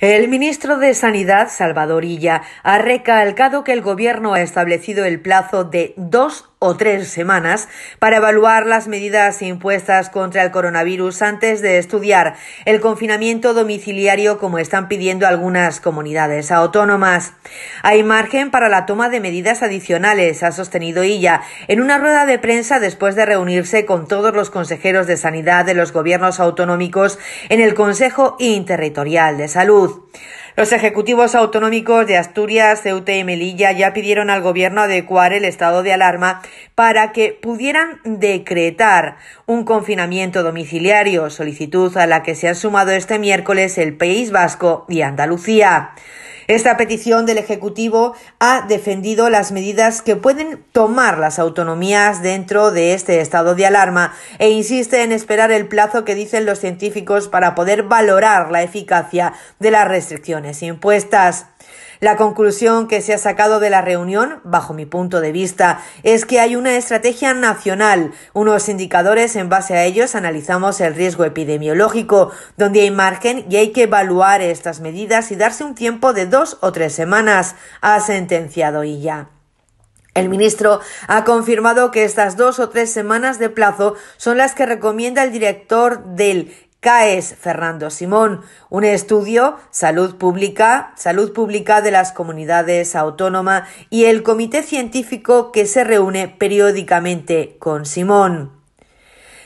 El ministro de Sanidad, Salvador Illa, ha recalcado que el Gobierno ha establecido el plazo de dos o tres semanas para evaluar las medidas impuestas contra el coronavirus antes de estudiar el confinamiento domiciliario como están pidiendo algunas comunidades autónomas. Hay margen para la toma de medidas adicionales, ha sostenido Illa en una rueda de prensa después de reunirse con todos los consejeros de sanidad de los gobiernos autonómicos en el Consejo Interterritorial de Salud. Los ejecutivos autonómicos de Asturias, Ceuta y Melilla ya pidieron al gobierno adecuar el estado de alarma para que pudieran decretar un confinamiento domiciliario, solicitud a la que se han sumado este miércoles el País Vasco y Andalucía. Esta petición del Ejecutivo ha defendido las medidas que pueden tomar las autonomías dentro de este estado de alarma e insiste en esperar el plazo que dicen los científicos para poder valorar la eficacia de las restricciones impuestas. La conclusión que se ha sacado de la reunión, bajo mi punto de vista, es que hay una estrategia nacional, unos indicadores en base a ellos analizamos el riesgo epidemiológico, donde hay margen y hay que evaluar estas medidas y darse un tiempo de dos o tres semanas, ha sentenciado Illa. El ministro ha confirmado que estas dos o tres semanas de plazo son las que recomienda el director del CAES Fernando Simón, un estudio Salud Pública, Salud Pública de las Comunidades Autónomas y el comité científico que se reúne periódicamente con Simón.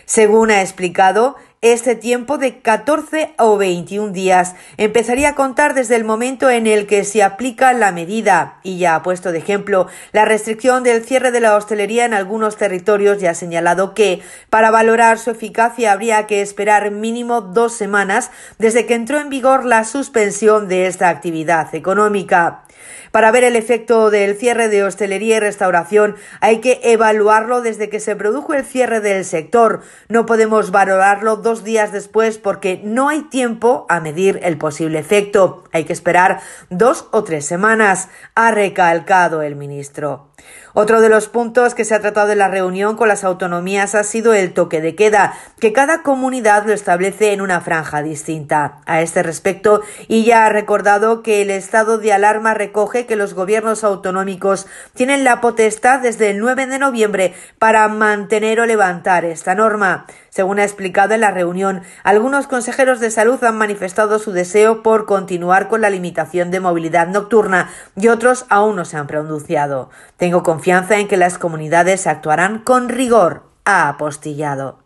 Según ha explicado, este tiempo de 14 o 21 días. Empezaría a contar desde el momento en el que se aplica la medida y ya ha puesto de ejemplo la restricción del cierre de la hostelería en algunos territorios Ya ha señalado que para valorar su eficacia habría que esperar mínimo dos semanas desde que entró en vigor la suspensión de esta actividad económica. Para ver el efecto del cierre de hostelería y restauración hay que evaluarlo desde que se produjo el cierre del sector. No podemos valorarlo dos días después porque no hay tiempo a medir el posible efecto. Hay que esperar dos o tres semanas, ha recalcado el ministro. Otro de los puntos que se ha tratado en la reunión con las autonomías ha sido el toque de queda, que cada comunidad lo establece en una franja distinta. A este respecto, y ya ha recordado que el estado de alarma recoge que los gobiernos autonómicos tienen la potestad desde el 9 de noviembre para mantener o levantar esta norma. Según ha explicado en la reunión, algunos consejeros de salud han manifestado su deseo por continuar con la limitación de movilidad nocturna y otros aún no se han pronunciado. Tengo confianza en que las comunidades actuarán con rigor, ha apostillado.